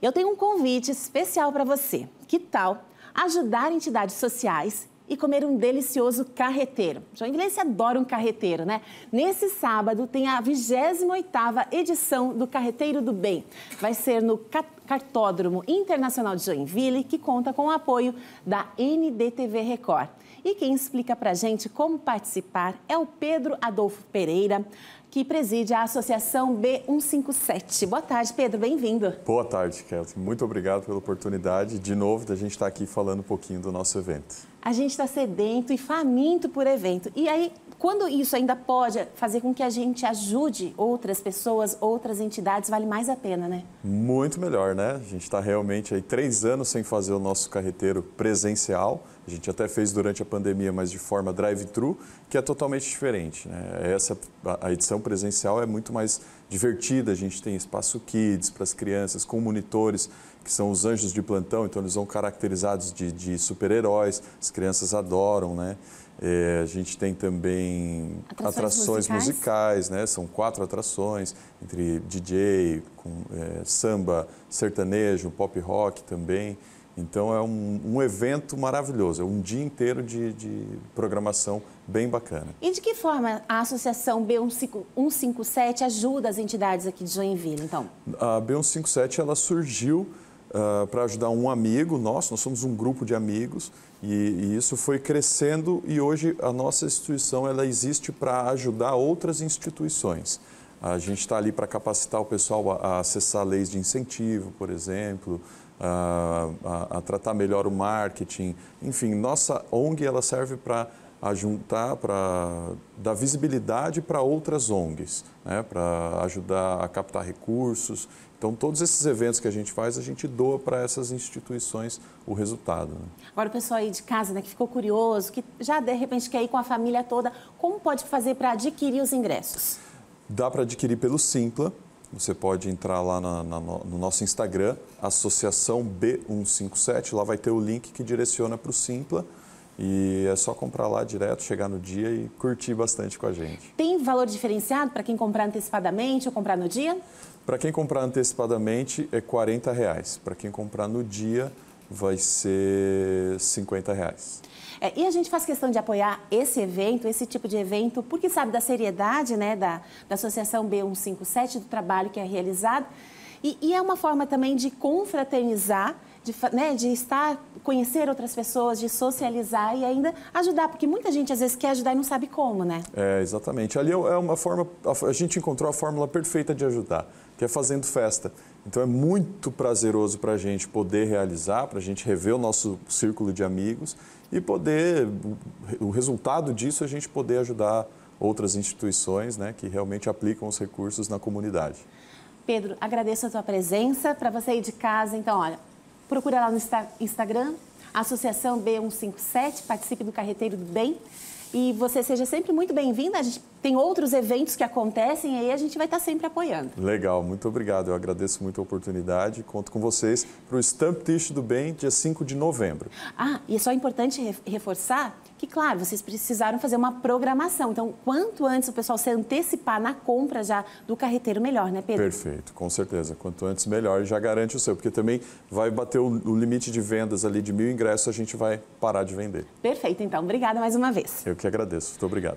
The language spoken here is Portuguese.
Eu tenho um convite especial para você. Que tal ajudar entidades sociais e comer um delicioso carreteiro. Joinville então, Inglês adora um carreteiro, né? Nesse sábado tem a 28ª edição do Carreteiro do Bem. Vai ser no Cartódromo Internacional de Joinville, que conta com o apoio da NDTV Record. E quem explica para gente como participar é o Pedro Adolfo Pereira, que preside a Associação B157. Boa tarde, Pedro, bem-vindo. Boa tarde, Kelly. Muito obrigado pela oportunidade, de novo, da gente estar aqui falando um pouquinho do nosso evento. A gente está sedento e faminto por evento. E aí, quando isso ainda pode fazer com que a gente ajude outras pessoas, outras entidades, vale mais a pena, né? Muito melhor, né? A gente está realmente aí três anos sem fazer o nosso carreteiro presencial. A gente até fez durante a pandemia, mas de forma drive-thru, que é totalmente diferente. Né? Essa, a edição presencial é muito mais divertida. A gente tem espaço kids para as crianças, com monitores, que são os anjos de plantão, então eles são caracterizados de, de super-heróis. As crianças adoram, né? É, a gente tem também atrações, atrações musicais. musicais. né? São quatro atrações, entre DJ, com, é, samba, sertanejo, pop rock também. Então é um, um, evento maravilhoso, é um dia inteiro de, de, programação bem bacana. E de que forma a Associação B157 ajuda as entidades aqui de Joinville, então? A B157 ela surgiu uh, ah, para ajudar um amigo nosso, nós somos um grupo de amigos e, e, isso foi crescendo e hoje a nossa instituição ela existe para ajudar outras instituições. A gente está ali para capacitar o pessoal a, a, acessar leis de incentivo, por exemplo, a, a, a tratar melhor o marketing. Enfim, nossa ONG ela serve para ajuntar para dar visibilidade para outras ONGs, né? para ajudar a captar recursos então, todos esses eventos que a gente faz, a gente doa para essas instituições o resultado. Né? Agora, o pessoal aí de casa né, que ficou curioso, que já de repente quer ir com a família toda, como pode fazer para adquirir os ingressos? Dá para adquirir pelo Simpla. Você pode entrar lá na, na, no nosso Instagram, Associação B157. Lá vai ter o link que direciona para o Simpla. E é só comprar lá direto, chegar no dia e curtir bastante com a gente. Tem valor diferenciado para quem comprar antecipadamente ou comprar no dia? Para quem comprar antecipadamente é 40 reais. Para quem comprar no dia vai ser 50 reais. É, e a gente faz questão de apoiar esse evento, esse tipo de evento, porque sabe da seriedade né, da, da Associação B157, do trabalho que é realizado. E, e é uma forma também de confraternizar de, né, de estar, conhecer outras pessoas, de socializar e ainda ajudar, porque muita gente às vezes quer ajudar e não sabe como, né? É, exatamente. Ali é, é uma forma, a gente encontrou a fórmula perfeita de ajudar, que é fazendo festa. Então é muito prazeroso para a gente poder realizar, para a gente rever o nosso círculo de amigos e poder, o resultado disso, é a gente poder ajudar outras instituições né, que realmente aplicam os recursos na comunidade. Pedro, agradeço a tua presença. Para você aí de casa, então, olha, Procura lá no Instagram, Associação B157, participe do Carreteiro do Bem. E você seja sempre muito bem-vinda. A gente tem outros eventos que acontecem, aí a gente vai estar tá sempre apoiando. Legal, muito obrigado. Eu agradeço muito a oportunidade. Conto com vocês para o Stamp Tish do Bem, dia 5 de novembro. Ah, e é só importante reforçar que, claro, vocês precisaram fazer uma programação. Então, quanto antes o pessoal se antecipar na compra já do carreteiro, melhor, né, Pedro? Perfeito, com certeza. Quanto antes, melhor. E já garante o seu, porque também vai bater o limite de vendas ali de mil ingressos, a gente vai parar de vender. Perfeito, então. Obrigada mais uma vez. Eu que agradeço. Muito obrigado.